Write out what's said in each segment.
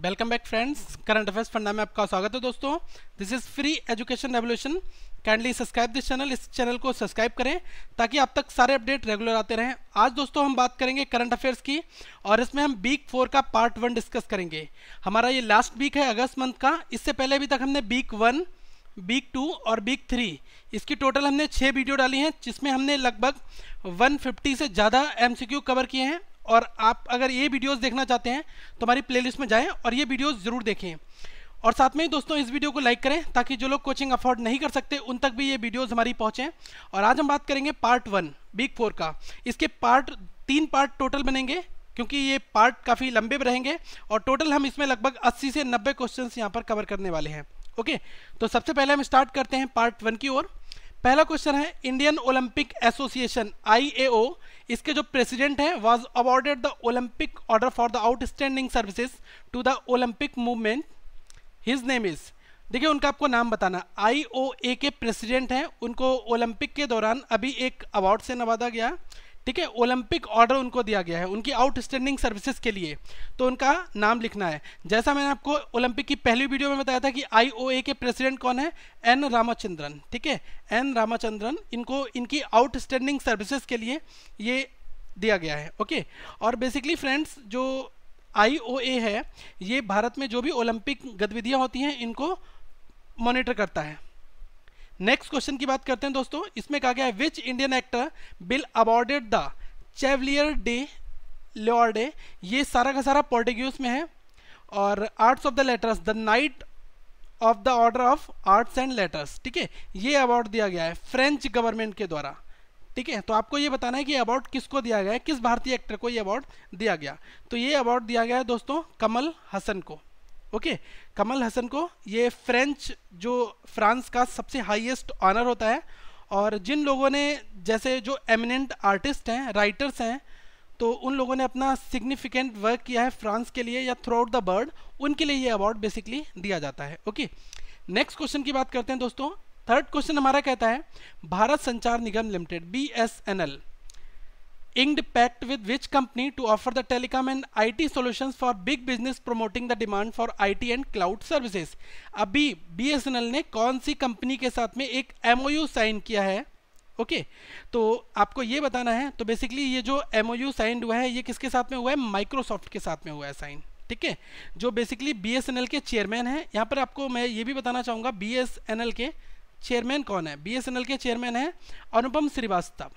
Welcome back friends current affairs funda में आपका स्वागत है दोस्तों this is free education revolution kindly subscribe this channel इस चैनल को सब्सक्राइब करें ताकि आप तक सारे अपडेट रेगुलर आते रहें आज दोस्तों हम बात करेंगे करंट अफेयर्स की और इसमें हम वीक फोर का पार्ट वन डिस्कस करेंगे हमारा ये लास्ट वीक है अगस्त मंथ का इससे पहले अभी तक हमने वीक वन वीक टू और वीक थ्री इसकी टोटल हमने छः वीडियो डाली हैं जिसमें हमने लगभग 150 से ज़्यादा एमसीक्यू कवर किए हैं और आप अगर ये वीडियोस देखना चाहते हैं तो हमारी प्लेलिस्ट में जाएं और ये वीडियोस ज़रूर देखें और साथ में ही दोस्तों इस वीडियो को लाइक करें ताकि जो लोग कोचिंग अफोर्ड नहीं कर सकते उन तक भी ये वीडियोज़ हमारी पहुँचें और आज हम बात करेंगे पार्ट वन बिग फोर का इसके पार्ट तीन पार्ट टोटल बनेंगे क्योंकि ये पार्ट काफ़ी लंबे रहेंगे और टोटल हम इसमें लगभग 80 से 90 क्वेश्चंस यहाँ पर कवर करने वाले हैं ओके तो सबसे पहले हम स्टार्ट करते हैं पार्ट वन की ओर पहला क्वेश्चन है इंडियन ओलंपिक एसोसिएशन आईएओ इसके जो प्रेसिडेंट हैं was awarded the Olympic order for the outstanding services to the Olympic movement his name is देखिए उनका आपको नाम बताना आई के प्रेसिडेंट हैं उनको ओलंपिक के दौरान अभी एक अवार्ड से नवाजा गया ठीक है ओलंपिक ऑर्डर उनको दिया गया है उनकी आउटस्टैंडिंग सर्विसेज के लिए तो उनका नाम लिखना है जैसा मैंने आपको ओलंपिक की पहली वीडियो में बताया था कि आईओए के प्रेसिडेंट कौन है एन रामाचंद्रन ठीक है एन रामाचंद्रन इनको इनकी आउटस्टैंडिंग सर्विसेज के लिए ये दिया गया है ओके और बेसिकली फ्रेंड्स जो आई है ये भारत में जो भी ओलंपिक गतिविधियाँ होती हैं इनको मॉनिटर करता है नेक्स्ट क्वेश्चन की बात करते हैं दोस्तों इसमें कहा गया है which Indian actor will awarded the chevalier de l'ordre ये सारा का सारा पोर्टिग्यूज में है और arts of the letters the knight of the order of arts and letters ठीक है ये अवार्ड दिया गया है फ्रेंच गवर्नमेंट के द्वारा ठीक है तो आपको ये बताना है कि अवार्ड किसको दिया गया है किस भारतीय एक्टर को ये अवार्ड दिया गया तो ये अवार्ड दिया गया है दोस्तों कमल हसन को ओके कमल हसन को ये फ्रेंच जो फ्रांस का सबसे हाईएस्ट ऑनर होता है और जिन लोगों ने जैसे जो एमिनेंट आर्टिस्ट हैं राइटर्स हैं तो उन लोगों ने अपना सिग्निफिकेंट वर्क किया है फ्रांस के लिए या थ्रू आउट द वर्ल्ड उनके लिए ये अवार्ड बेसिकली दिया जाता है ओके नेक्स्ट क्वेश्चन की बात करते हैं दोस्तों थर्ड क्वेश्चन हमारा कहता है Bharat Sanchar Nigam limited B S N L inked pact with which company to offer the telecom and IT solutions for big business promoting the demand for IT and cloud services अभी BSNL ने कौन सी company के साथ में एक MOU साइन किया है okay okay, तो आपको ये बताना है तो बेसिकली ये जो एम ओ यू साइन हुआ है ये किसके साथ में हुआ है माइक्रोसॉफ्ट के साथ में हुआ है साइन ठीक है जो basically B S N L के चेयरमैन है यहाँ पर आपको मैं ये भी बताना चाहूँगा बी एस एन एल के चेयरमैन कौन है बी एस एन एल के चेयरमैन है अनुपम श्रीवास्तव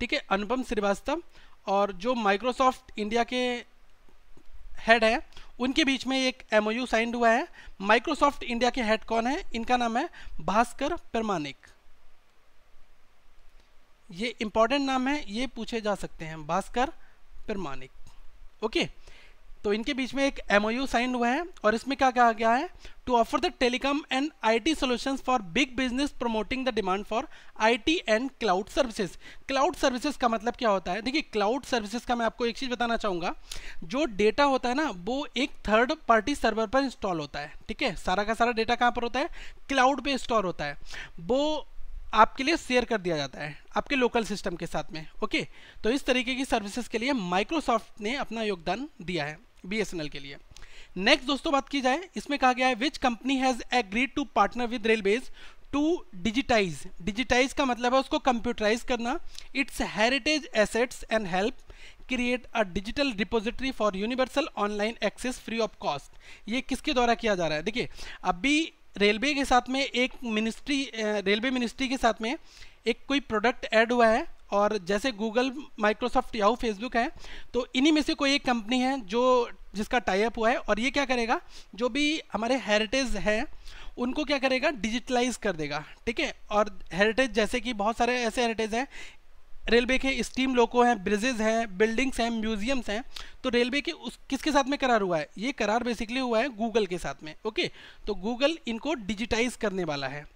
ठीक है अनुपम श्रीवास्तव और जो माइक्रोसॉफ्ट इंडिया के हेड है उनके बीच में एक एम ओ साइंड हुआ है माइक्रोसॉफ्ट इंडिया के हेड कौन है इनका नाम है भास्कर प्रमाणिक ये इंपॉर्टेंट नाम है ये पूछे जा सकते हैं भास्कर प्रमाणिक ओके तो इनके बीच में एक एमओयू साइन हुआ है और इसमें क्या कहा गया है to offer the telecom and IT solutions for big business promoting the demand for IT and cloud services cloud services का मतलब क्या होता है देखिए क्लाउड सर्विसेज का मैं आपको एक चीज़ बताना चाहूँगा जो डेटा होता है ना वो एक थर्ड पार्टी सर्वर पर इंस्टॉल होता है ठीक है सारा का सारा डेटा कहाँ पर होता है क्लाउड पर स्टोर होता है वो आपके लिए शेयर कर दिया जाता है आपके लोकल सिस्टम के साथ में ओके तो इस तरीके की सर्विसेज के लिए माइक्रोसॉफ्ट ने अपना योगदान दिया है बी के लिए नेक्स्ट दोस्तों बात की जाए इसमें कहा गया है which company has agreed to partner with railways to digitize digitize का मतलब है उसको कंप्यूटराइज करना its heritage assets and help create a digital depository for universal online access free of cost ये किसके द्वारा किया जा रहा है देखिए अभी रेलवे के साथ में एक मिनिस्ट्री रेलवे मिनिस्ट्री के साथ में एक कोई प्रोडक्ट ऐड हुआ है और जैसे गूगल माइक्रोसॉफ्ट याहू फेसबुक है तो इन्हीं में से कोई एक कंपनी है जो जिसका टाइप हुआ है और ये क्या करेगा जो भी हमारे हेरिटेज है उनको क्या करेगा डिजिटलाइज कर देगा ठीक है और हेरिटेज जैसे कि बहुत सारे ऐसे हेरिटेज हैं रेलवे के स्टीम लोको हैं ब्रिजेज़ हैं बिल्डिंग्स हैं म्यूजियम्स हैं तो रेलवे के उस किसके साथ में करार हुआ है ये करार बेसिकली हुआ है गूगल के साथ में ओके तो गूगल इनको डिजिटाइज करने वाला है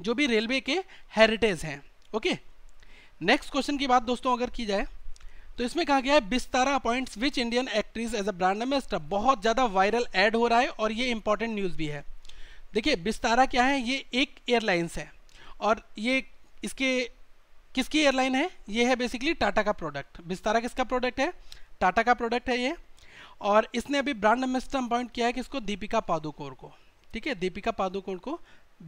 जो भी रेलवे के हेरिटेज हैं ओके नेक्स्ट क्वेश्चन की बात दोस्तों अगर की जाए तो इसमें कहा गया है Vistara appoints which Indian actress as a brand ambassador बहुत ज़्यादा वायरल ऐड हो रहा है और ये इंपॉर्टेंट न्यूज़ भी है देखिए बिस्तारा क्या है ये एक एयरलाइंस है और ये इसके किसकी एयरलाइन है ये है बेसिकली टाटा का प्रोडक्ट बिस्तारा किसका प्रोडक्ट है टाटा का प्रोडक्ट है ये और इसने अभी ब्रांड एम्बेसडर अपॉइंट किया है किसको दीपिका पादुकोण को ठीक है दीपिका पादुकोण को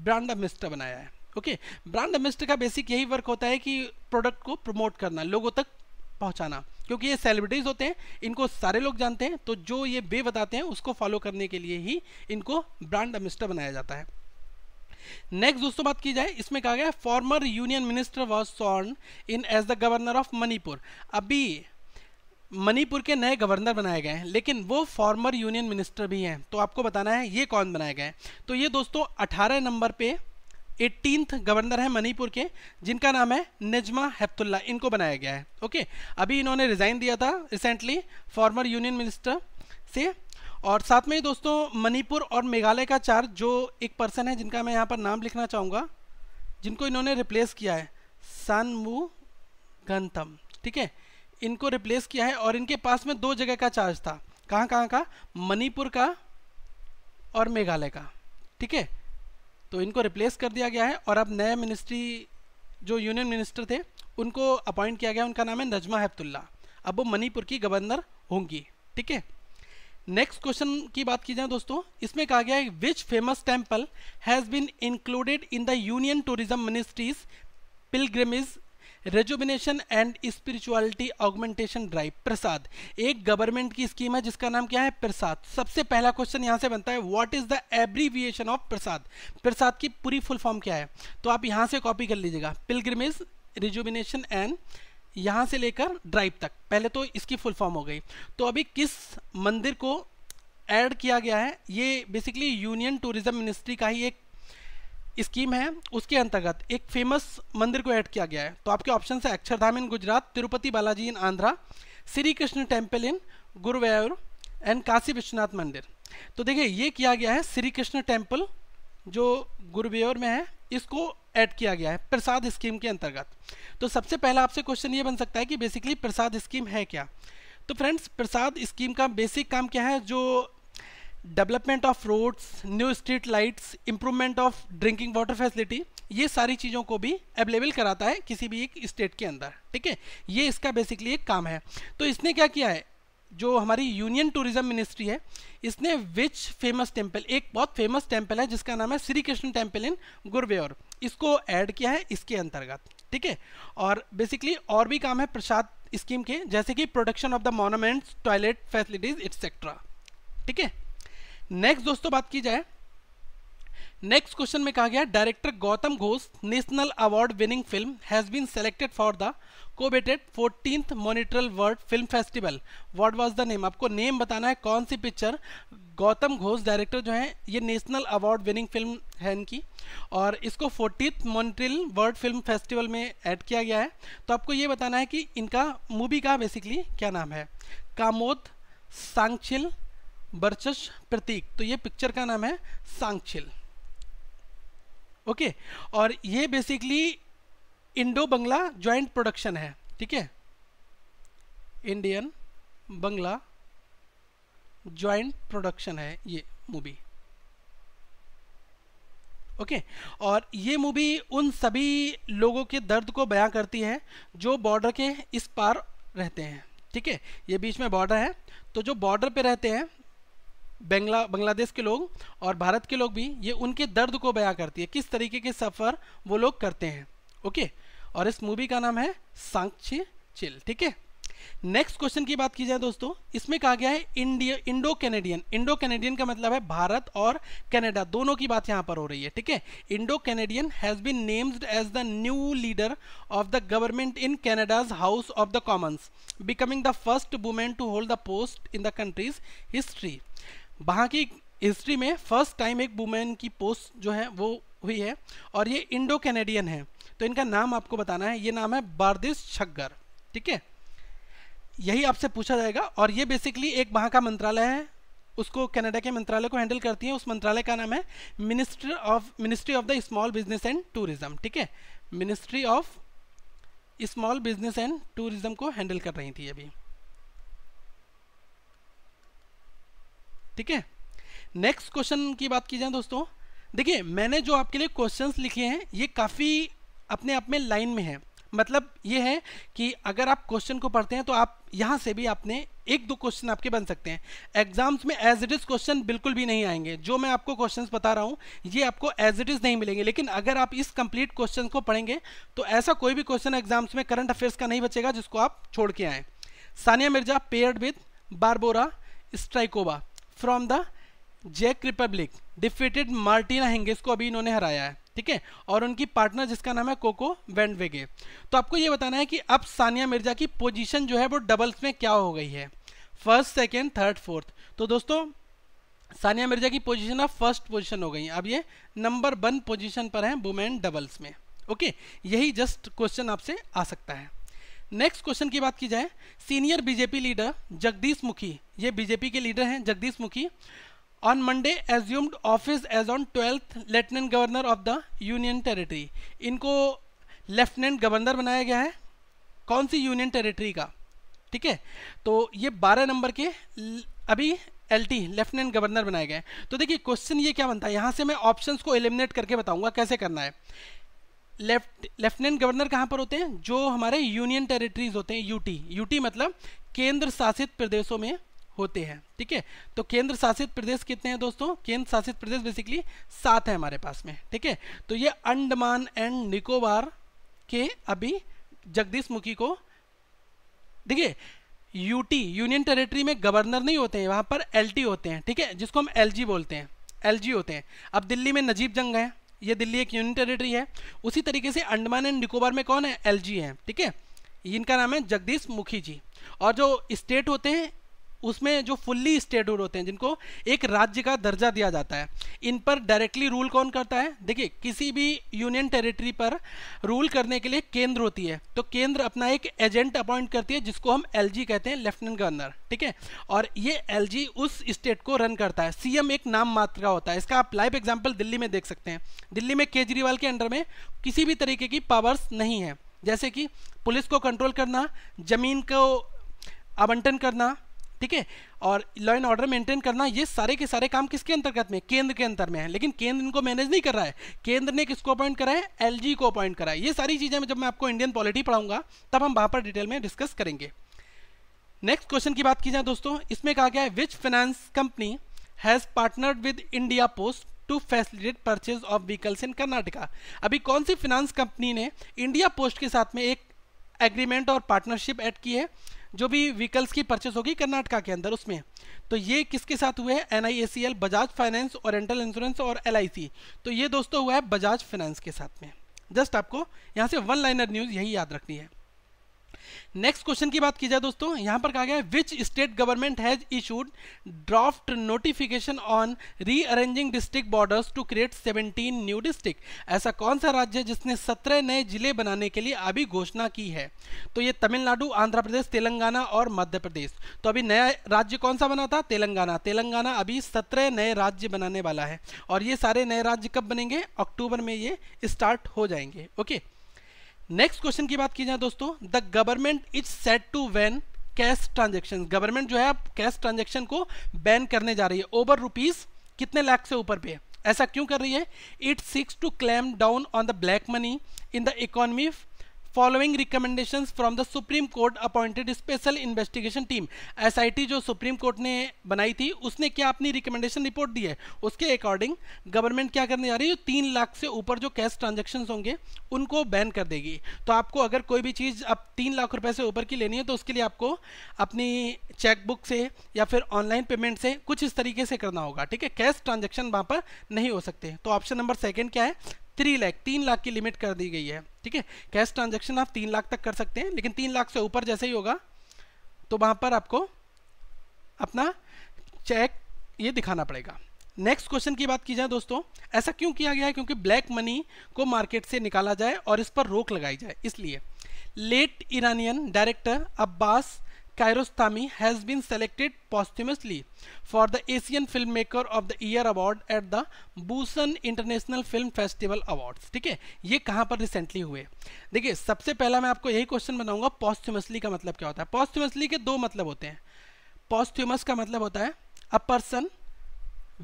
ब्रांड एम्बेसडर बनाया है ओके ब्रांड एम्बेसडर का बेसिक यही वर्क होता है कि प्रोडक्ट को प्रमोट करना लोगों तक पहुंचाना क्योंकि ये सेलिब्रिटीज़ होते हैं इनको सारे लोग जानते हैं तो जो ये बे बताते हैं उसको फॉलो करने के लिए ही इनको ब्रांड एम्बेसडर बनाया जाता है नेक्स्ट दोस्तों बात की जाए इसमें कहा गया former union minister was sworn in as the governor of Manipur अभी मणिपुर के नए गवर्नर बनाए गए हैं लेकिन वो फॉर्मर यूनियन मिनिस्टर भी हैं तो आपको बताना है ये कौन बनाए गए हैं तो ये दोस्तों 18 नंबर पे एटीनथ गवर्नर है मणिपुर के जिनका नाम है नजमा हेप्तुल्ला इनको बनाया गया है ओके अभी इन्होंने रिज़ाइन दिया था रिसेंटली फॉर्मर यूनियन मिनिस्टर से और साथ में ही दोस्तों मणिपुर और मेघालय का चार्ज जो एक पर्सन है जिनका मैं यहाँ पर नाम लिखना चाहूँगा जिनको इन्होंने रिप्लेस किया है मू गंथम ठीक है इनको रिप्लेस किया है और इनके पास में दो जगह का चार्ज था कहाँ कहाँ का मणिपुर का और मेघालय का ठीक है तो इनको रिप्लेस कर दिया गया है और अब नए मिनिस्ट्री जो यूनियन मिनिस्टर थे उनको अपॉइंट किया गया उनका नाम है नजमा हेपतुल्ला अब वो मणिपुर की गवर्नर होंगी ठीक है नेक्स्ट क्वेश्चन की बात की जाए दोस्तों इसमें कहा गया है which famous temple has been included in the union tourism ministries pilgrimage rejuvenation and spirituality augmentation drive Prasad एक गवर्नमेंट की स्कीम है जिसका नाम क्या है प्रसाद सबसे पहला क्वेश्चन यहां से बनता है what is the abbreviation of Prasad Prasad की पूरी फुल फॉर्म क्या है तो आप यहां से कॉपी कर लीजिएगा पिलग्रिमेज रिजुबिनेशन एंड यहां से लेकर ड्राइव तक पहले तो इसकी फुल फॉर्म हो गई तो अभी किस मंदिर को एड किया गया है ये बेसिकली यूनियन टूरिज्म मिनिस्ट्री का ही एक स्कीम है उसके अंतर्गत एक फेमस मंदिर को ऐड किया गया है तो आपके ऑप्शन है Akshardham in Gujarat Tirupati Balaji in Andhra Shri Krishna temple in Guruvayur and Kashi Vishwanath Mandir तो देखिए ये किया गया है श्री कृष्ण टेम्पल जो गुरुवेयर में है इसको ऐड किया गया है प्रसाद स्कीम के अंतर्गत तो सबसे पहला आपसे क्वेश्चन ये बन सकता है कि बेसिकली प्रसाद स्कीम है क्या तो फ्रेंड्स प्रसाद स्कीम का बेसिक काम क्या है जो development of roads new street lights improvement of drinking water facility ये सारी चीज़ों को भी अवेलेबल कराता है किसी भी एक स्टेट के अंदर ठीक है ये इसका बेसिकली एक काम है तो इसने क्या किया है जो हमारी यूनियन टूरिज्म मिनिस्ट्री है इसने विच फेमस टेम्पल एक बहुत फेमस टेम्पल है जिसका नाम है श्री कृष्ण टेम्पल इन गुरवेयर इसको ऐड किया है इसके अंतर्गत ठीक है और बेसिकली और भी काम है प्रसाद स्कीम के जैसे कि production of the monuments toilet facilities etcetera ठीक है नेक्स्ट दोस्तों बात की जाए नेक्स्ट क्वेश्चन में कहा गया director Gautam Ghose national award winning film has been selected for the coveted fourteenth Montreal world film festival what was the name आपको नेम बताना है कौन सी पिक्चर गौतम घोष डायरेक्टर जो है ये नेशनल अवार्ड विनिंग फिल्म है इनकी और इसको fortieth Montreal world film festival में एड किया गया है तो आपको ये बताना है कि इनका मूवी का बेसिकली क्या नाम है कामोद सांगचिल वर्चस प्रतीक तो ये पिक्चर का नाम है सांगछिल ओके और ये basically Indo Bangla joint production है ठीक है इंडियन बंगला ज्वाइंट प्रोडक्शन है ये मूवी ओके okay. और ये मूवी उन सभी लोगों के दर्द को बयां करती है जो बॉर्डर के इस पार रहते हैं ठीक है ये बीच में बॉर्डर है तो जो बॉर्डर पे रहते हैं बंगला बांग्लादेश के लोग और भारत के लोग भी ये उनके दर्द को बयां करती है किस तरीके के सफ़र वो लोग करते हैं ओके और इस मूवी का नाम है सांक्षी चिल ठीक है नेक्स्ट क्वेश्चन की बात की जाए दोस्तों इसमें कहा गया है India Indo Canadian Indo Canadian का मतलब है भारत और कनाडा दोनों की बात यहां पर हो रही है ठीक है Indo Canadian has been named as the new leader of the government in Canada's house of the commons becoming the first women to hold the post in the country's history वहाँ की हिस्ट्री में first time एक women की post जो है वो हुई है और ये इंडो कैनेडियन है तो इनका नाम आपको बताना है ये नाम है बारदिस छग्गर ठीक है यही आपसे पूछा जाएगा और ये बेसिकली एक वहाँ का मंत्रालय है उसको कनाडा के मंत्रालय को हैंडल करती है उस मंत्रालय का नाम है ministry of ministry of the small business and tourism ठीक है ministry of small business and tourism को हैंडल कर रही थी अभी ठीक है नेक्स्ट क्वेश्चन की बात की जाए दोस्तों देखिए मैंने जो आपके लिए क्वेश्चंस लिखे हैं ये काफ़ी अपने आप में लाइन में है मतलब ये है कि अगर आप क्वेश्चन को पढ़ते हैं तो आप यहाँ से भी आपने एक दो क्वेश्चन आपके बन सकते हैं एग्जाम्स में एज इट इज़ क्वेश्चन बिल्कुल भी नहीं आएंगे जो मैं आपको क्वेश्चंस बता रहा हूँ ये आपको एज इट इज़ नहीं मिलेंगे लेकिन अगर आप इस कंप्लीट क्वेश्चन को पढ़ेंगे तो ऐसा कोई भी क्वेश्चन एग्जाम्स में करंट अफेयर्स का नहीं बचेगा जिसको आप छोड़ के आएँ Sania Mirza paired with Barbora Strycova from the जेक रिपब्लिक डिफीटेड मार्टिना हेंगेस को अभी इन्होंने हराया है ठीक है और उनकी पार्टनर जिसका नाम है कोको वेंडवेगे तो आपको ये बताना है कि अब सानिया मिर्जा की पोजीशन जो है वो डबल्स में क्या हो गई है फर्स्ट सेकेंड थर्ड फोर्थ तो दोस्तों सानिया मिर्जा की पोजीशन अब फर्स्ट पोजीशन हो गई अब ये नंबर वन पोजिशन पर हैं वुमेन डबल्स में ओके यही जस्ट क्वेश्चन आपसे आ सकता है नेक्स्ट क्वेश्चन की बात की जाए सीनियर बीजेपी लीडर जगदीश मुखी ये बीजेपी के लीडर हैं Jagdish Mukhi on Monday assumed office as on twelfth lieutenant governor of the union territory इनको लेफ्टिनेंट गवर्नर बनाया गया है कौन सी यूनियन टेरिटरी का ठीक है तो ये 12 नंबर के अभी एलटी लेफ्टिनेंट गवर्नर बनाए गए तो देखिए क्वेश्चन ये क्या बनता है यहाँ से मैं ऑप्शंस को एलिमिनेट करके बताऊंगा कैसे करना है लेफ्ट लेफ्टिनेंट गवर्नर कहाँ पर होते हैं जो हमारे यूनियन टेरिटरीज होते हैं यूटी यूटी मतलब केंद्र शासित प्रदेशों में होते हैं ठीक है तो केंद्र शासित प्रदेश कितने हैं दोस्तों केंद्र शासित प्रदेश बेसिकली सात है हमारे पास में ठीक है तो ये अंडमान एंड निकोबार के अभी जगदीश मुखी को देखिए यूटी यूनियन टेरिटरी में गवर्नर नहीं होते हैं वहां पर एलटी होते हैं ठीक है जिसको हम एलजी बोलते हैं एलजी होते हैं अब दिल्ली में नजीब जंग है ये दिल्ली एक यूनियन टेरिटरी है उसी तरीके से अंडमान एंड निकोबार में कौन है एल है ठीक है इनका नाम है जगदीश मुखी जी और जो स्टेट होते हैं उसमें जो फुल्ली स्टेटहुड होते हैं जिनको एक राज्य का दर्जा दिया जाता है इन पर डायरेक्टली रूल कौन करता है देखिए किसी भी यूनियन टेरिटरी पर रूल करने के लिए केंद्र होती है तो केंद्र अपना एक एजेंट अपॉइंट करती है जिसको हम एल कहते हैं लेफ्टिनेंट गवर्नर ठीक है और ये एल उस स्टेट को रन करता है सीएम एक नाम मात्र का होता है इसका आप लाइव एग्जाम्पल दिल्ली में देख सकते हैं दिल्ली में केजरीवाल के अंडर में किसी भी तरीके की पावर्स नहीं है जैसे कि पुलिस को कंट्रोल करना जमीन को आवंटन करना ठीक है और लॉ एंड ऑर्डर मेंटेन करना ये सारे के सारे काम किसके अंतर्गत में केंद्र के अंतर में है लेकिन केंद्र इनको मैनेज नहीं कर रहा है केंद्र ने किसको अपॉइंट करा है एलजी को अपॉइंट करा है ये सारी चीज़ें जब मैं आपको इंडियन पॉलिटी पढ़ाऊंगा तब हम वहां पर डिटेल में डिस्कस करेंगे नेक्स्ट क्वेश्चन की बात की जाए दोस्तों इसमें कहा गया है which finance company has partnered with India post to facilitate purchase of vehicles in Karnataka अभी कौन सी फाइनेंस कंपनी ने इंडिया पोस्ट के साथ में एक एग्रीमेंट और पार्टनरशिप ऐड की है जो भी व्हीकल्स की परचेस होगी कर्नाटका के अंदर उसमें तो ये किसके साथ हुए हैं एन बजाज फाइनेंस ओरेंटल इंश्योरेंस और एल तो ये दोस्तों हुआ है बजाज फाइनेंस के साथ में जस्ट आपको यहाँ से वन लाइनर न्यूज़ यही याद रखनी है नेक्स्ट क्वेश्चन की बात की जाए दोस्तों यहां पर कहा गया है which state government has issued draft notification on rearranging district borders to create 17 new district ऐसा कौन सा राज्य है जिसने 17 नए जिले बनाने के लिए अभी घोषणा की है तो ये तमिलनाडु आंध्र प्रदेश तेलंगाना और मध्य प्रदेश तो अभी नया राज्य कौन सा बना था तेलंगाना तेलंगाना अभी सत्रह नए राज्य बनाने वाला है और ये सारे नए राज्य कब बनेंगे अक्टूबर में ये स्टार्ट हो जाएंगे ओके okay? नेक्स्ट क्वेश्चन की बात की जाए दोस्तों the government is set to ban cash transaction government जो है अब कैश ट्रांजेक्शन को बैन करने जा रही है ओवर रुपीज कितने लाख से ऊपर पे ऐसा क्यों कर रही है it seeks to clamp down on the black money in the economy following recommendation from the Supreme Court appointed special investigation team T जो सुप्रीम कोर्ट ने बनाई थी उसने क्या अपनी रिकमेंडेशन रिपोर्ट दी है उसके अकॉर्डिंग गवर्नमेंट क्या करने जा रही है तीन लाख से ऊपर जो कैश ट्रांजेक्शन होंगे उनको बैन कर देगी तो आपको अगर कोई भी चीज़ अब तीन लाख रुपये से ऊपर की लेनी है तो उसके लिए आपको अपनी चेकबुक से या फिर ऑनलाइन पेमेंट से कुछ इस तरीके से करना होगा ठीक है कैश ट्रांजेक्शन वहाँ पर नहीं हो सकते तो ऑप्शन नंबर सेकेंड क्या है थ्री लाख तीन लाख की लिमिट कर दी गई है ठीक है कैश ट्रांजेक्शन आप तीन लाख तक कर सकते हैं लेकिन तीन लाख से ऊपर जैसे ही होगा तो वहाँ पर आपको अपना चेक ये दिखाना पड़ेगा नेक्स्ट क्वेश्चन की बात की जाए दोस्तों ऐसा क्यों किया गया है क्योंकि ब्लैक मनी को मार्केट से निकाला जाए और इस पर रोक लगाई जाए इसलिए late Iranian director Abbas Kairostami has been selected posthumously for the Asian Filmmaker of the Year Award at the Busan International Film Festival Awards. ठीक है ये कहाँ पर रिसेंटली हुए देखिए सबसे पहला मैं आपको यही क्वेश्चन बनाऊंगा posthumously का मतलब क्या होता है posthumously के दो मतलब होते हैं posthumus का मतलब होता है a person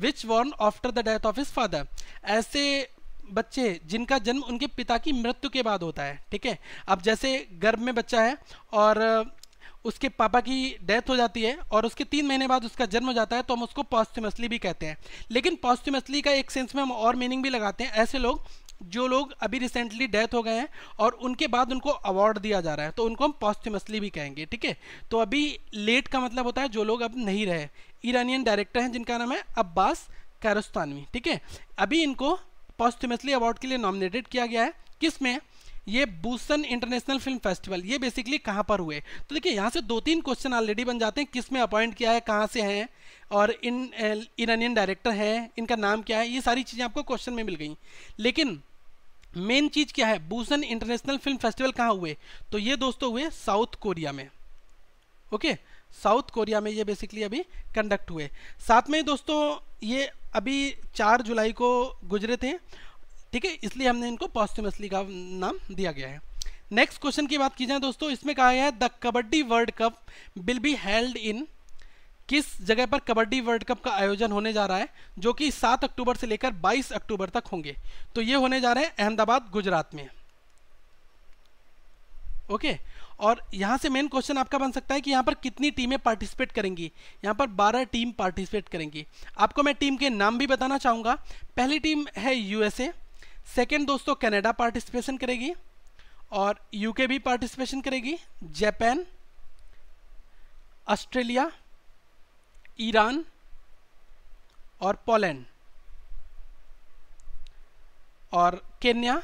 which born after the death of his father ऐसे बच्चे जिनका जन्म उनके पिता की मृत्यु के बाद होता है ठीक है अब जैसे गर्भ में बच्चा है और उसके पापा की डेथ हो जाती है और उसके तीन महीने बाद उसका जन्म हो जाता है तो हम उसको पॉस्टमसली भी कहते हैं लेकिन पॉस्टमसली का एक सेंस में हम और मीनिंग भी लगाते हैं ऐसे लोग जो लोग अभी रिसेंटली डेथ हो गए हैं और उनके बाद उनको अवार्ड दिया जा रहा है तो उनको हम पॉस्टमसली भी कहेंगे ठीक है तो अभी लेट का मतलब होता है जो लोग अब नहीं रहे ईरानियन डायरेक्टर हैं जिनका नाम है अब्बास कैरस्तानवी ठीक है अभी इनको पॉस्टमसली अवार्ड के लिए नॉमिनेटेड किया गया है किस में ये बूसन इंटरनेशनल फिल्म फेस्टिवल ये बेसिकली कहाँ पर हुए तो देखिए यहाँ से दो तीन क्वेश्चन ऑलरेडी बन जाते हैं किस में अपॉइंट किया है कहाँ से हैं और इन इरानियन डायरेक्टर हैं इनका नाम क्या है ये सारी चीज़ें आपको क्वेश्चन में मिल गई लेकिन मेन चीज़ क्या है बूसन इंटरनेशनल फिल्म फेस्टिवल कहाँ हुए तो ये दोस्तों हुए साउथ कोरिया में ओके साउथ कोरिया में ये बेसिकली अभी कंडक्ट हुए साथ में दोस्तों ये अभी चार जुलाई को गुजरे थे ठीक है इसलिए हमने इनको पॉस्टमसली का नाम दिया गया है नेक्स्ट क्वेश्चन की बात की जाए दोस्तों इसमें कहा गया है the kabaddi world cup will be held in किस जगह पर कबड्डी वर्ल्ड कप का आयोजन होने जा रहा है जो कि 7 अक्टूबर से लेकर 22 अक्टूबर तक होंगे तो ये होने जा रहे हैं अहमदाबाद गुजरात में ओके और यहाँ से मेन क्वेश्चन आपका बन सकता है कि यहाँ पर कितनी टीमें पार्टिसिपेट करेंगी यहाँ पर 12 टीम पार्टिसिपेट करेंगी आपको मैं टीम के नाम भी बताना चाहूँगा पहली टीम है यूएसए सेकेंड दोस्तों कनाडा पार्टिसिपेशन करेगी और यूके भी पार्टिसिपेशन करेगी जापान ऑस्ट्रेलिया ईरान और पोलैंड और केन्या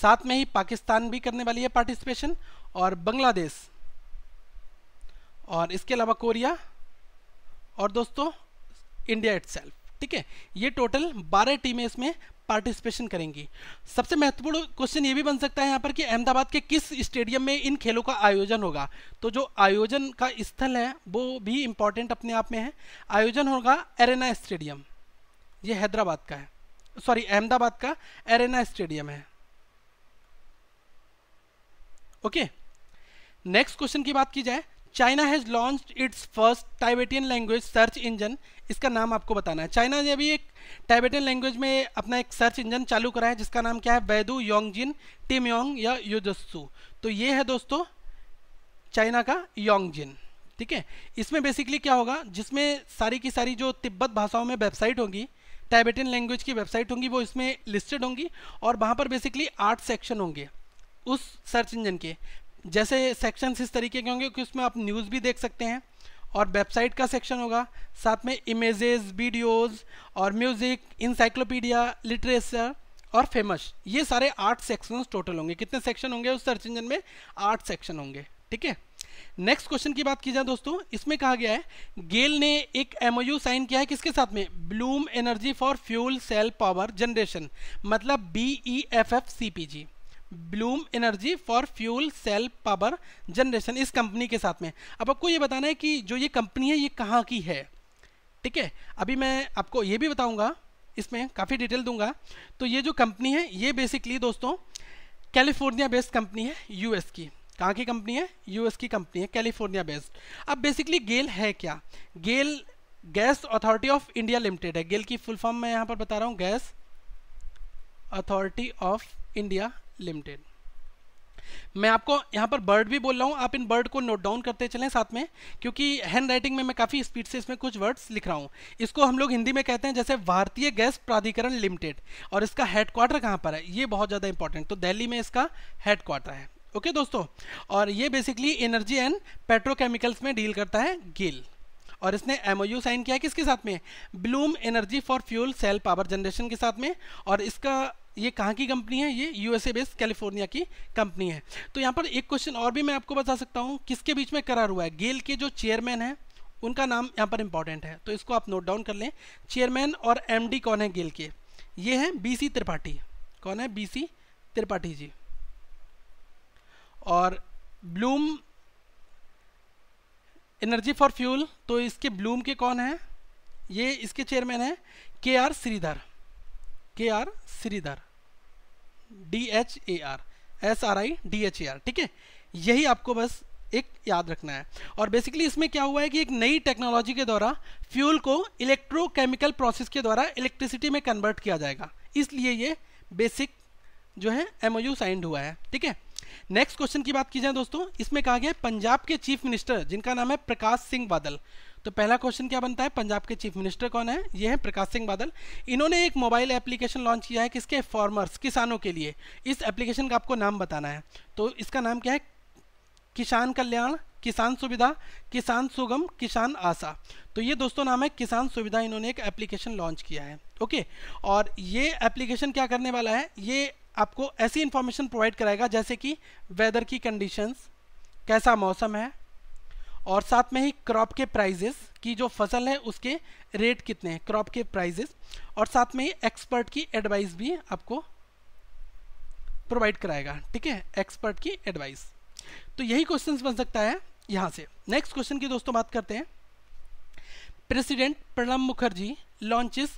साथ में ही पाकिस्तान भी करने वाली है पार्टिसिपेशन और बांग्लादेश और इसके अलावा कोरिया और दोस्तों इंडिया इट्सेल्फ ठीक है ये टोटल बारह टीमें इसमें पार्टिसिपेशन करेंगी सबसे महत्वपूर्ण क्वेश्चन ये भी बन सकता है यहाँ पर कि अहमदाबाद के किस स्टेडियम में इन खेलों का आयोजन होगा तो जो आयोजन का स्थल है वो भी इम्पॉर्टेंट अपने आप में है आयोजन होगा एरेना स्टेडियम ये हैदराबाद का है सॉरी अहमदाबाद का एरेना स्टेडियम है ओके नेक्स्ट क्वेश्चन की बात की जाए China has launch its first Tibetan language search engine इसका नाम आपको बताना है चाइना ने अभी एक टाइबेटियन लैंग्वेज में अपना एक सर्च इंजन चालू करा है जिसका नाम क्या है बैदू योंगजिन टिम योंग या योजस्सू तो ये है दोस्तों चाइना का योंगजिन ठीक है इसमें बेसिकली क्या होगा जिसमें सारी की सारी जो तिब्बत भाषाओं में वेबसाइट होंगी टाइबेटियन लैंग्वेज की वेबसाइट होंगी वो इसमें लिस्टेड होंगी और वहाँ पर बेसिकली आठ सेक्शन होंगे उस सर्च इंजन के जैसे सेक्शंस इस तरीके के होंगे कि उसमें आप न्यूज़ भी देख सकते हैं और वेबसाइट का सेक्शन होगा साथ में इमेजेस वीडियोस और म्यूज़िक इंसाइक्लोपीडिया लिटरेचर और फेमस ये सारे आठ सेक्शंस टोटल होंगे कितने सेक्शन होंगे उस सर्च इंजन में आठ सेक्शन होंगे ठीक है नेक्स्ट क्वेश्चन की बात की जाए दोस्तों इसमें कहा गया है गेल ने एक एमओयू साइन किया है किसके साथ में Bloom energy for fuel cell power generation मतलब B E F F C P G Bloom energy for fuel cell power generation इस कंपनी के साथ में अब आपको ये बताना है कि जो ये कंपनी है ये कहाँ की है ठीक है अभी मैं आपको ये भी बताऊँगा इसमें काफ़ी डिटेल दूंगा तो ये जो कंपनी है ये बेसिकली दोस्तों कैलिफोर्निया बेस्ड कंपनी है यूएस की कहाँ की कंपनी है यूएस की कंपनी है कैलिफोर्निया बेस्ड अब बेसिकली गेल है क्या GAIL gas authority of India limited है गेल की फुल फॉर्म मैं यहाँ पर बता रहा हूँ gas authority of India limited मैं आपको यहाँ पर बर्ड भी बोल रहा हूँ आप इन बर्ड को नोट डाउन करते चलें साथ में क्योंकि हैंड राइटिंग में मैं काफ़ी स्पीड से इसमें कुछ वर्ड्स लिख रहा हूँ इसको हम लोग हिंदी में कहते हैं जैसे भारतीय गैस प्राधिकरण लिमिटेड और इसका हेडक्वार्टर कहाँ पर है ये बहुत ज़्यादा इंपॉर्टेंट तो दिल्ली में इसका हेडक्वार्टर है ओके दोस्तों और ये बेसिकली एनर्जी एंड पेट्रोकेमिकल्स में डील करता है गिल और इसने एम साइन किया किसके साथ में Bloom energy for fuel cell power generation के साथ में और इसका ये कहाँ की कंपनी है ये यूएसए बेस्ड कैलिफोर्निया की कंपनी है तो यहाँ पर एक क्वेश्चन और भी मैं आपको बता सकता हूँ किसके बीच में करार हुआ है गेल के जो चेयरमैन है उनका नाम यहाँ पर इंपॉर्टेंट है तो इसको आप नोट डाउन कर लें चेयरमैन और एम कौन है गेल के ये हैं बी त्रिपाठी कौन है बी त्रिपाठी जी और ब्लूम एनर्जी फॉर फ्यूल तो इसके ब्लूम के कौन है ये इसके चेयरमैन है के R Sridhar K R Sridhar D H A R S R I D H A R ठीक है यही आपको बस एक याद रखना है और बेसिकली इसमें क्या हुआ है कि एक नई टेक्नोलॉजी के द्वारा फ्यूल को इलेक्ट्रोकेमिकल प्रोसेस के द्वारा इलेक्ट्रिसिटी में कन्वर्ट किया जाएगा इसलिए ये बेसिक जो है एम साइंड हुआ है ठीक है नेक्स्ट क्वेश्चन की बात की जाए दोस्तों इसमें कहा गया पंजाब के चीफ मिनिस्टर जिनका नाम है प्रकाश सिंह बादल तो पहला क्वेश्चन क्या बनता है पंजाब के चीफ मिनिस्टर कौन है ये हैं प्रकाश सिंह बादल इन्होंने एक मोबाइल एप्लीकेशन लॉन्च किया है किसके फार्मर्स किसानों के लिए इस एप्लीकेशन का आपको नाम बताना है तो इसका नाम क्या है किसान कल्याण किसान सुविधा किसान सुगम किसान आशा तो ये दोस्तों नाम है किसान सुविधा इन्होंने एक एप्लीकेशन लॉन्च किया है ओके और ये एप्लीकेशन क्या करने वाला है ये आपको ऐसी इन्फॉर्मेशन प्रोवाइड कराएगा जैसे कि वेदर की कंडीशंस कैसा मौसम है और साथ में ही क्रॉप के प्राइजेस की जो फसल है उसके रेट कितने हैं क्रॉप के प्राइजेस और साथ में ही एक्सपर्ट की एडवाइस भी आपको प्रोवाइड कराएगा ठीक है एक्सपर्ट की एडवाइस तो यही क्वेश्चन बन सकता है यहाँ से नेक्स्ट क्वेश्चन की दोस्तों बात करते हैं president Pranab Mukherjee launches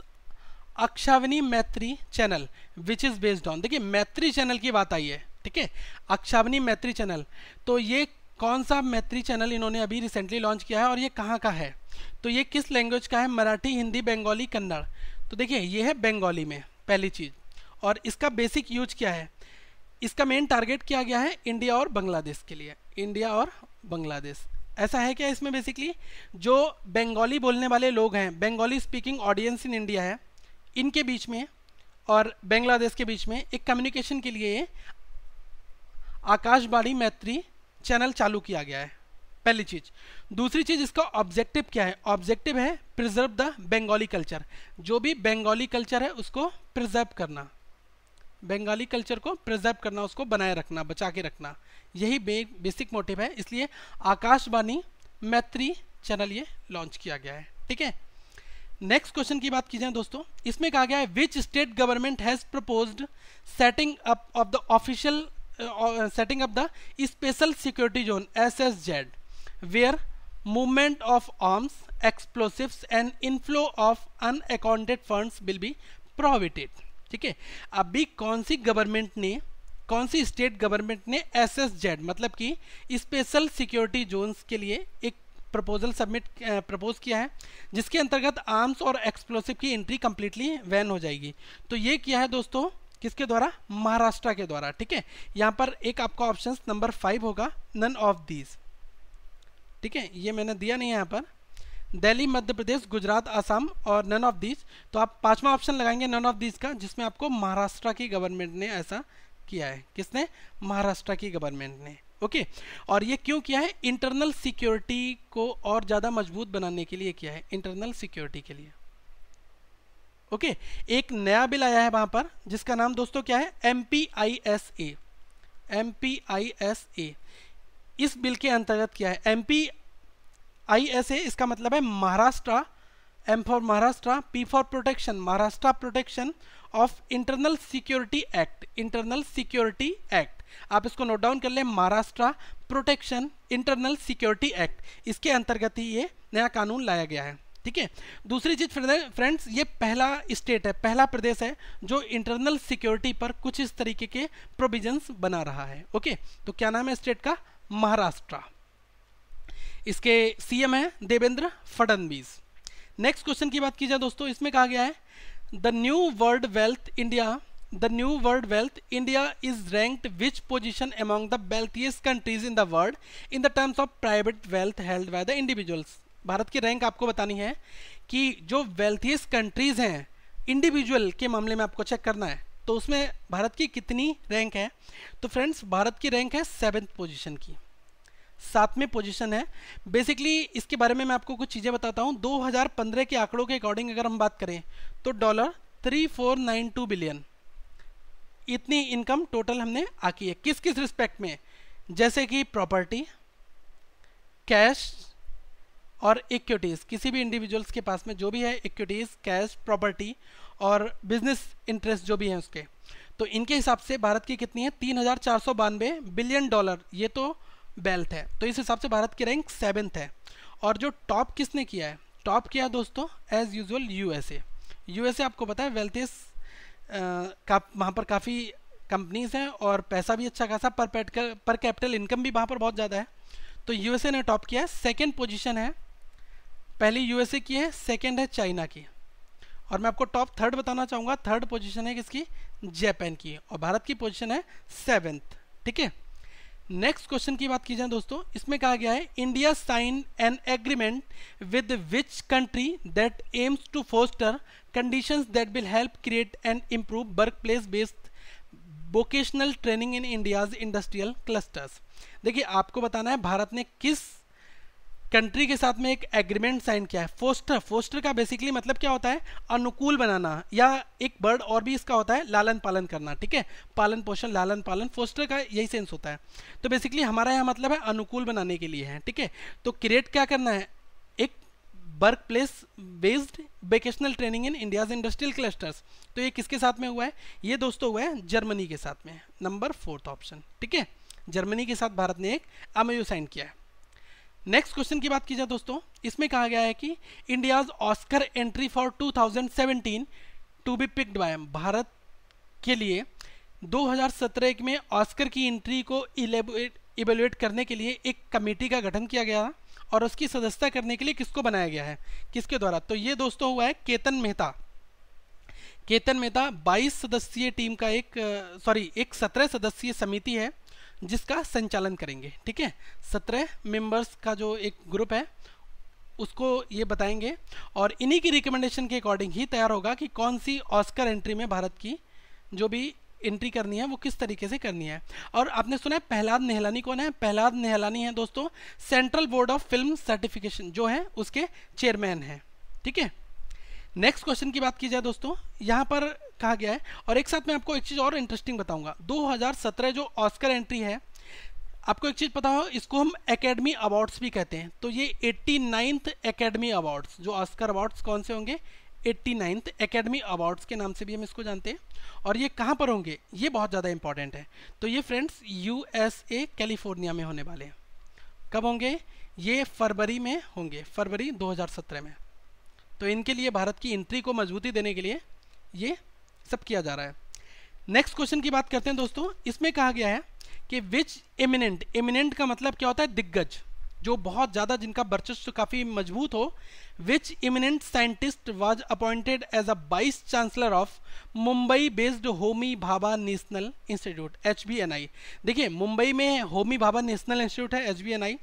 Akashvani Maitri channel which is based on देखिए मैत्री चैनल की बात आई है ठीक है अक्षावनी मैत्री चैनल तो ये कौन सा मैत्री चैनल इन्होंने अभी रिसेंटली लॉन्च किया है और ये कहाँ का है तो ये किस लैंग्वेज का है मराठी हिंदी बंगाली कन्नड़ तो देखिए ये है बंगाली में पहली चीज़ और इसका बेसिक यूज क्या है इसका मेन टारगेट किया गया है इंडिया और बांग्लादेश के लिए इंडिया और बांग्लादेश ऐसा है क्या इसमें बेसिकली जो बंगाली बोलने वाले लोग हैं Bengali speaking audience in India है इनके बीच में और बांग्लादेश के बीच में एक कम्युनिकेशन के लिए आकाशवाणी मैत्री चैनल चालू किया गया है पहली चीज दूसरी चीज इसका ऑब्जेक्टिव क्या है ऑब्जेक्टिव है प्रिजर्व द बंगाली कल्चर जो भी बंगाली कल्चर है उसको प्रिजर्व करना बंगाली कल्चर को प्रिजर्व करना उसको बनाए रखना बचा के रखना यही बे, बेसिक मोटिव है इसलिए आकाशवाणी मैत्री चैनल ये लॉन्च किया गया है ठीक है नेक्स्ट क्वेश्चन की बात की जाए दोस्तों इसमें कहा गया है which state government has proposed setting up of the official Uh, setting up the special security zone SSZ where movement of arms, explosives and inflow of unaccounted funds will be prohibited. ठीक है अभी कौन सी government ने कौन सी state government ने S S Z मतलब कि स्पेशल सिक्योरिटी जोन्स के लिए एक प्रपोजल सबमिट प्रपोज किया है जिसके अंतर्गत आर्म्स और एक्सप्लोसिव की एंट्री कंप्लीटली वैन हो जाएगी तो ये किया है दोस्तों किसके द्वारा महाराष्ट्र के द्वारा ठीक है यहां पर एक आपका ऑप्शन नंबर फाइव होगा नन ऑफ दीज ठीक है ये मैंने दिया नहीं यहां पर दिल्ली मध्य प्रदेश गुजरात असम और नन ऑफ दीज तो आप पांचवा ऑप्शन लगाएंगे नन ऑफ दीज का जिसमें आपको महाराष्ट्र की गवर्नमेंट ने ऐसा किया है किसने महाराष्ट्र की गवर्नमेंट ने ओके okay. और ये क्यों किया है इंटरनल सिक्योरिटी को और ज़्यादा मजबूत बनाने के लिए किया है इंटरनल सिक्योरिटी के लिए ओके एक नया बिल आया है वहां पर जिसका नाम दोस्तों क्या है M P I S A M P I S A इस बिल के अंतर्गत क्या है M P I S A इसका मतलब है Maharashtra M for Maharashtra P for protection Maharashtra protection of internal security act internal security act आप इसको नोट डाउन कर लें Maharashtra protection internal security act इसके अंतर्गत ही ये नया कानून लाया गया है ठीक है दूसरी चीज फ्रेंड्स ये पहला स्टेट है पहला प्रदेश है जो इंटरनल सिक्योरिटी पर कुछ इस तरीके के प्रोविजंस बना रहा है ओके तो क्या नाम है स्टेट का महाराष्ट्र इसके सीएम है देवेंद्र फडनवीस नेक्स्ट क्वेश्चन की बात की जाए दोस्तों इसमें कहा गया है the new world wealth India the new world wealth India is ranked which position among the wealthiest countries in the world in the terms of private wealth held by the individuals Bharat की rank आपको बतानी है कि जो वेल्थीस्ट countries हैं individual के मामले में आपको चेक करना है तो उसमें भारत की कितनी रैंक है तो फ्रेंड्स भारत की रैंक है सेवेंथ पोजिशन की सातवें पोजिशन है बेसिकली इसके बारे में मैं आपको कुछ चीज़ें बताता हूँ 2015 के आंकड़ों के अकॉर्डिंग अगर हम बात करें तो डॉलर 3492 बिलियन इतनी इनकम टोटल हमने आकी है किस किस रिस्पेक्ट में जैसे कि प्रॉपर्टी कैश और इक्विटीज़ किसी भी इंडिविजुअल्स के पास में जो भी है इक्विटीज़ कैश प्रॉपर्टी और बिजनेस इंटरेस्ट जो भी हैं उसके तो इनके हिसाब से भारत की कितनी है तीन हज़ार चार सौ बानवे बिलियन डॉलर ये तो बेल्थ है तो इस हिसाब से भारत की रैंक सेवेंथ है और जो टॉप किसने किया है टॉप किया दोस्तों as usual U S A आपको पता है वेल्थ इज का वहाँ पर काफ़ी कंपनीज़ हैं और पैसा भी अच्छा खासा पर पेट पर कैपिटल इनकम भी वहाँ पर बहुत ज़्यादा है तो यूएसए ने टॉप किया है सेकेंड पोजिशन है पहली यूएसए की है सेकेंड है चाइना की और मैं आपको टॉप थर्ड बताना चाहूँगा थर्ड पोजिशन है किसकी जापान की और भारत की पोजिशन है सेवेंथ ठीक है नेक्स्ट क्वेश्चन की बात की जाए दोस्तों इसमें कहा गया है India sign an agreement with which country that aims to foster conditions that will help create and improve work place based vocational training in India's industrial clusters देखिए आपको बताना है भारत ने किस कंट्री के साथ में एक एग्रीमेंट साइन किया है फोस्टर फोस्टर का बेसिकली मतलब क्या होता है अनुकूल बनाना या एक बर्ड और भी इसका होता है लालन पालन करना ठीक है पालन पोषण लालन पालन फोस्टर का यही सेंस होता है तो बेसिकली हमारा यहाँ मतलब है अनुकूल बनाने के लिए है ठीक है तो क्रिएट क्या करना है एक work place based vocational training in India's industrial clusters तो ये किसके साथ में हुआ है ये दोस्तों हुआ है जर्मनी के साथ में नंबर फोर्थ ऑप्शन ठीक है जर्मनी के साथ भारत ने एक एमओयू साइन किया है नेक्स्ट क्वेश्चन की बात की जाए दोस्तों इसमें कहा गया है कि India's Oscar entry for 2017 to be picked by Bharat के लिए 2017 में ऑस्कर की एंट्री को इवेलुएट करने के लिए एक कमेटी का गठन किया गया और उसकी सदस्यता करने के लिए किसको बनाया गया है किसके द्वारा तो ये दोस्तों हुआ है केतन मेहता केतन मेहता 22 सदस्यीय टीम का एक सॉरी एक सत्रह सदस्यीय समिति है जिसका संचालन करेंगे ठीक है सत्रह मेंबर्स का जो एक ग्रुप है उसको ये बताएंगे और इन्हीं की रिकमेंडेशन के अकॉर्डिंग ही तैयार होगा कि कौन सी ऑस्कर एंट्री में भारत की जो भी एंट्री करनी है वो किस तरीके से करनी है और आपने सुना है पहलाद नेहलानी कौन है पहलाद नेहलानी है दोस्तों central board of film certification जो है उसके चेयरमैन हैं ठीक है नेक्स्ट क्वेश्चन की बात की जाए दोस्तों यहाँ पर कहा गया है और एक साथ मैं आपको एक चीज़ और इंटरेस्टिंग बताऊंगा 2017 जो ऑस्कर एंट्री है आपको एक चीज़ पता हो इसको हम एकेडमी अवार्ड्स भी कहते हैं तो ये एट्टी नाइन्थ एकेडमी अवार्ड्स जो ऑस्कर अवार्ड्स कौन से होंगे एट्टी नाइन्थ एकेडमी अवार्ड्स के नाम से भी हम इसको जानते हैं और ये कहाँ पर होंगे ये बहुत ज़्यादा इंपॉर्टेंट है तो ये फ्रेंड्स यूएसए कैलिफोर्निया में होने वाले हैं कब होंगे ये फरवरी में होंगे फरवरी 2017 में तो इनके लिए भारत की एंट्री को मजबूती देने के लिए ये सब किया जा रहा है नेक्स्ट क्वेश्चन की बात करते हैं दोस्तों इसमें कहा गया है कि विच एमिनेंट एमिनेंट का मतलब क्या होता है दिग्गज जो बहुत ज़्यादा जिनका वर्चस्व काफ़ी मजबूत हो which eminent scientist was appointed as a vice chancellor of Mumbai based Homi Bhabha national institute H B N I देखिए मुंबई में होमी भाभा नेशनल इंस्टीट्यूट है एच बी एन आई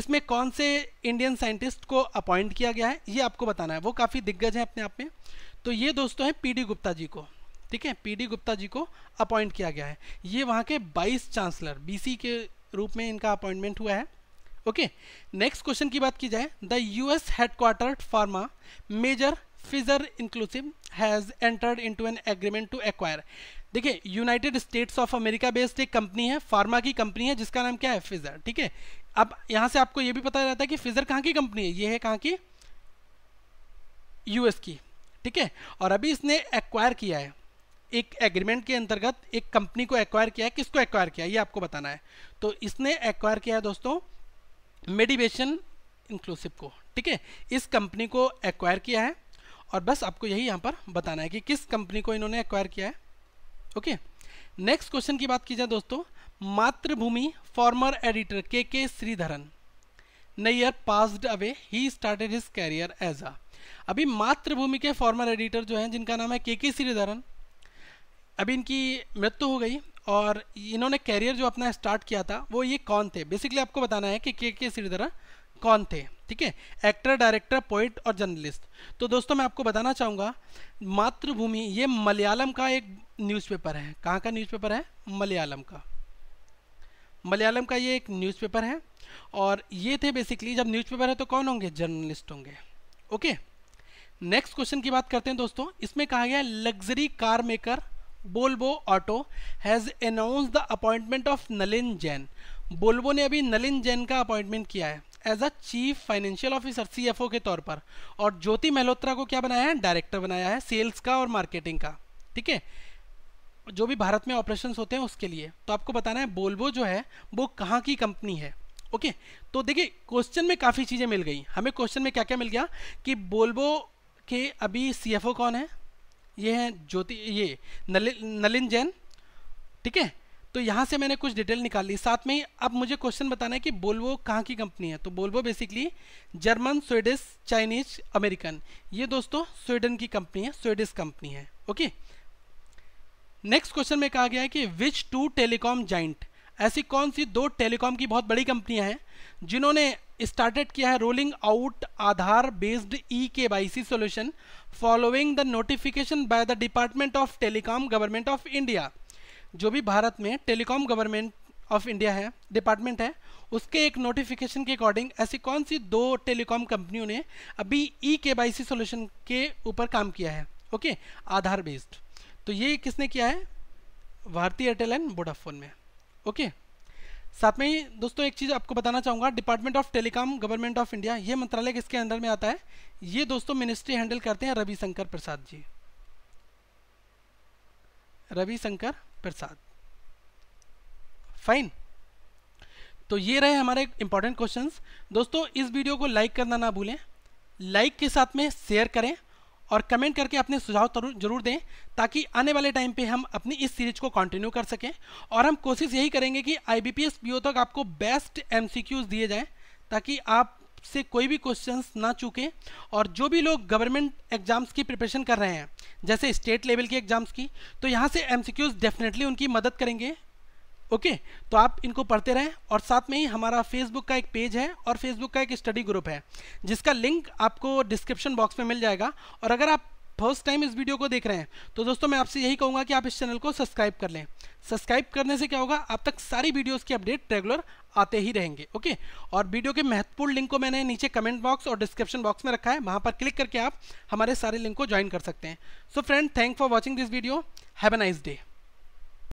इसमें कौन से इंडियन साइंटिस्ट को अपॉइंट किया गया है ये आपको बताना है वो काफ़ी दिग्गज हैं अपने आप में तो ये दोस्तों हैं पीडी गुप्ता जी को ठीक है पीडी गुप्ता जी को अपॉइंट किया गया है ये वहाँ के बाईस चांसलर बीसी के रूप में इनका अपॉइंटमेंट हुआ है ओके नेक्स्ट क्वेश्चन की बात की जाए the US headquarter pharma major Pfizer inclusive has entered into an agreement to acquire देखिए United States of America based एक कंपनी है फार्मा की कंपनी है जिसका नाम क्या है फिजर ठीक है अब यहाँ से आपको ये भी पता रहता है कि फिजर कहाँ की कंपनी है ये है कहाँ की यूएस की ठीक है और अभी इसने एक्वायर किया है एक एग्रीमेंट के अंतर्गत एक कंपनी को एक्वायर किया है किसको एक्वायर किया ये आपको बताना है तो इसने एक्वायर किया है दोस्तों मेडिवेशन इंक्लूसिव को ठीक है इस कंपनी को एक्वायर किया है और बस आपको यही यहाँ पर बताना है कि किस कंपनी को इन्होंने एक्वायर किया है ओके नेक्स्ट क्वेश्चन की बात की जाए दोस्तों मातृभूमि farmer editor K K Sreedharan Nair passed away he started his career as a अभी मातृभूमि के फॉर्मर एडिटर जो हैं जिनका नाम है के के श्रीधरन अभी इनकी मृत्यु हो गई और इन्होंने कैरियर जो अपना स्टार्ट किया था वो ये कौन थे बेसिकली आपको बताना है कि के के श्रीधरन कौन थे ठीक है एक्टर डायरेक्टर पोइट और जर्नलिस्ट तो दोस्तों मैं आपको बताना चाहूँगा मातृभूमि ये मलयालम का एक न्यूज़पेपर है कहाँ का न्यूज़पेपर है मलयालम का मलयालम का ये एक न्यूज़पेपर है और ये थे बेसिकली जब न्यूज़पेपर है तो कौन होंगे जर्नलिस्ट होंगे ओके okay? नेक्स्ट क्वेश्चन की बात करते हैं दोस्तों इसमें कहा गया luxury car maker बोल्बो auto has announce the appointment of Nalin Jain बोल्बो ने अभी नलिन जैन का अपॉइंटमेंट किया है as a chief financial officer CFO के तौर पर और ज्योति मल्होत्रा को क्या बनाया है डायरेक्टर बनाया है सेल्स का और मार्केटिंग का ठीक है जो भी भारत में ऑपरेशंस होते हैं उसके लिए तो आपको बताना है बोल्बो जो है वो कहाँ की कंपनी है ओके तो देखिए क्वेश्चन में काफ़ी चीज़ें मिल गई हमें क्वेश्चन में क्या क्या मिल गया कि बोल्बो कि अभी सीएफओ कौन है ये हैं ज्योति ये नलिन जैन ठीक है तो यहाँ से मैंने कुछ डिटेल निकाल ली साथ में ही अब मुझे क्वेश्चन बताना है कि बोलवो कहाँ की कंपनी है तो Volvo basically German Swedish Chinese American ये दोस्तों स्वीडन की कंपनी है स्वीडिश कंपनी है ओके नेक्स्ट क्वेश्चन में कहा गया है कि विच टू टेलीकॉम जाइंट ऐसी कौन सी दो टेलीकॉम की बहुत बड़ी कंपनियां हैं जिन्होंने स्टार्टेड किया है rolling out Aadhaar based E K Y C solution following the notification by the department of telecom government of India जो भी भारत में टेलीकॉम गवर्नमेंट ऑफ इंडिया है डिपार्टमेंट है उसके एक नोटिफिकेशन के अकॉर्डिंग ऐसी कौन सी दो टेलीकॉम कंपनियों ने अभी ई के वाई सी सोल्यूशन के ऊपर काम किया है ओके आधार बेस्ड तो ये किसने किया है भारतीय एयरटेल एंड वोडाफोन में ओके साथ में ही दोस्तों एक चीज़ आपको बताना चाहूँगा department of telecom government of India ये मंत्रालय किसके अंडर में आता है ये दोस्तों मिनिस्ट्री हैंडल करते हैं रविशंकर प्रसाद जी रविशंकर प्रसाद फाइन तो ये रहे हमारे इंपॉर्टेंट क्वेश्चंस दोस्तों इस वीडियो को लाइक करना ना भूलें लाइक के साथ में शेयर करें और कमेंट करके अपने सुझाव जरूर दें ताकि आने वाले टाइम पे हम अपनी इस सीरीज को कंटिन्यू कर सकें और हम कोशिश यही करेंगे कि आई बी पी तक आपको बेस्ट एम दिए जाएँ ताकि आप से कोई भी क्वेश्चंस ना चूकें और जो भी लोग गवर्नमेंट एग्जाम्स की प्रिपरेशन कर रहे हैं जैसे स्टेट लेवल की एग्जाम्स की तो यहाँ से एम डेफिनेटली उनकी मदद करेंगे ओके तो आप इनको पढ़ते रहें और साथ में ही हमारा फेसबुक का एक पेज है और फेसबुक का एक स्टडी ग्रुप है जिसका लिंक आपको डिस्क्रिप्शन बॉक्स में मिल जाएगा और अगर आप फर्स्ट टाइम इस वीडियो को देख रहे हैं तो दोस्तों मैं आपसे यही कहूँगा कि आप इस चैनल को सब्सक्राइब कर लें सब्सक्राइब करने से क्या होगा आप तक सारी वीडियोस की अपडेट रेगुलर आते ही रहेंगे ओके और वीडियो के महत्वपूर्ण लिंक को मैंने नीचे कमेंट बॉक्स और डिस्क्रिप्शन बॉक्स में रखा है वहाँ पर क्लिक करके आप हमारे सारे लिंक को ज्वाइन कर सकते हैं so friend thank for watching this video have a nice day